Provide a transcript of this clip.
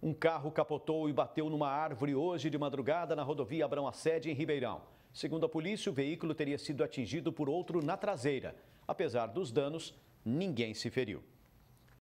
Um carro capotou e bateu numa árvore hoje de madrugada na rodovia Abrão Assede, em Ribeirão. Segundo a polícia, o veículo teria sido atingido por outro na traseira. Apesar dos danos, ninguém se feriu.